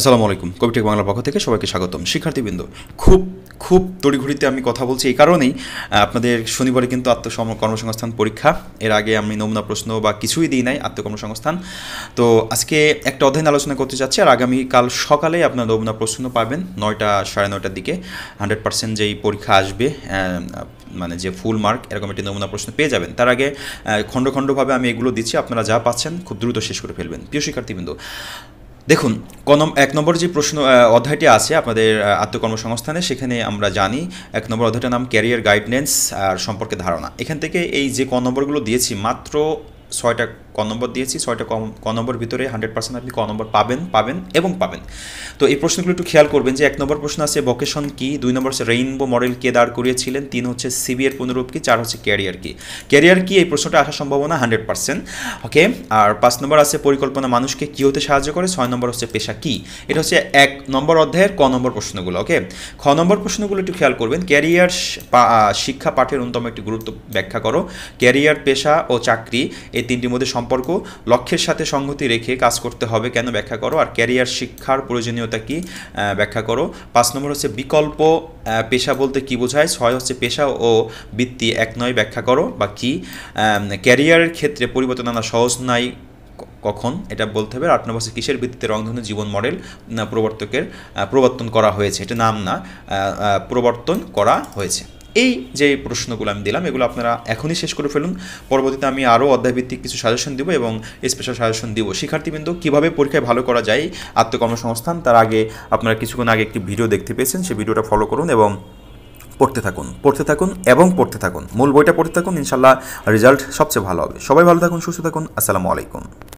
আসসালামু আলাইকুম কবিটেক বাংলা পক্ষ থেকে সবাইকে স্বাগতম শিক্ষার্থীবৃন্দ খুব খুব তড়িঘড়িতে আমি কথা বলছি এই কারণেই আপনাদের শনিবারে কিন্তু আত্মসম কর্মসংস্থান পরীক্ষা এর আগে আমি নমুনা প্রশ্ন বা কিছুই দিই নাই আত্মকর্মসংস্থান তো আজকে একটা অধ্যয়ন আলোচনা করতে চাচ্ছি আর আগামীকাল সকালে আপনার নমুনা প্রশ্ন পাবেন নয়টা সাড়ে নয়টার দিকে হান্ড্রেড পার্সেন্ট যেই পরীক্ষা আসবে মানে যে ফুল মার্ক এরকম একটি নমুনা প্রশ্ন পেয়ে যাবেন তার আগে খণ্ড খণ্ডভাবে আমি এগুলো দিচ্ছি আপনারা যা পাচ্ছেন খুব দ্রুত শেষ করে ফেলবেন প্রিয় শিক্ষার্থীবৃন্দ দেখুন কনম এক নম্বর যে প্রশ্ন অধ্যায়টি আছে আপনাদের আত্মকর্মসংস্থানে সেখানে আমরা জানি এক নম্বর অধ্যায়টার নাম ক্যারিয়ার গাইডলাইন্স আর সম্পর্কে ধারণা এখান থেকে এই যে ক নম্বরগুলো দিয়েছি মাত্র ছয়টা ক নম্বর দিয়েছি ছয়টা ক নম্বর ভিতরে হান্ড্রেড পার্সেন্ট আপনি ক নম্বর পাবেন পাবেন এবং পাবেন তো এই প্রশ্নগুলো একটু খেয়াল করবেন যে এক নম্বর প্রশ্ন আছে ভোকেশন কি দুই নম্বর হচ্ছে রেইনবো মডেল কে দাঁড় করিয়েছিলেন তিন হচ্ছে সিবিএর পুনরূপ কি চার হচ্ছে ক্যারিয়ার কি ক্যারিয়ার কি এই প্রশ্নটা আসার সম্ভাবনা হান্ড্রেড পার্সেন্ট ওকে আর পাঁচ নম্বর আছে পরিকল্পনা মানুষকে কী হতে সাহায্য করে ছয় নম্বর হচ্ছে পেশা কি এটা হচ্ছে এক নম্বর অধ্যায়ের ক নম্বর প্রশ্নগুলো ওকে খ নম্বর প্রশ্নগুলো একটু খেয়াল করবেন ক্যারিয়ার শিক্ষা পাঠের অন্যতম একটি গুরুত্ব ব্যাখ্যা করো ক্যারিয়ার পেশা ও চাকরি এই এই তিনটির মধ্যে সম্পর্ক লক্ষ্যের সাথে সংহতি রেখে কাজ করতে হবে কেন ব্যাখ্যা করো আর ক্যারিয়ার শিক্ষার প্রয়োজনীয়তা কি ব্যাখ্যা করো পাঁচ নম্বর হচ্ছে বিকল্প পেশা বলতে কি বোঝায় ছয় হচ্ছে পেশা ও বৃত্তি এক নয় ব্যাখ্যা করো বা কি ক্যারিয়ারের ক্ষেত্রে পরিবর্তন আনা সহজ নাই কখন এটা বলতে হবে আট নম্বর কিসের ভিত্তিতে রংধনু জীবন মডেল প্রবর্তকের প্রবর্তন করা হয়েছে এটা নাম না প্রবর্তন করা হয়েছে এই যে প্রশ্নগুলো আমি দিলাম এগুলো আপনারা এখনই শেষ করে ফেলুন পরবর্তীতে আমি আরও অধ্যায়ভিত্তিক কিছু সাজেশন দিব এবং স্পেশাল সাজেশন দিব শিক্ষার্থীবৃন্দ কীভাবে পরীক্ষায় ভালো করা যায় আত্মকর্মসংস্থান তার আগে আপনারা কিছুক্ষণ আগে একটি ভিডিও দেখতে পেয়েছেন সেই ভিডিওটা ফলো করুন এবং পড়তে থাকুন পড়তে থাকুন এবং পড়তে থাকুন মূল বইটা পড়তে থাকুন ইনশাল্লাহ রেজাল্ট সবচেয়ে ভালো হবে সবাই ভালো থাকুন সুস্থ থাকুন আসসালামু আলাইকুম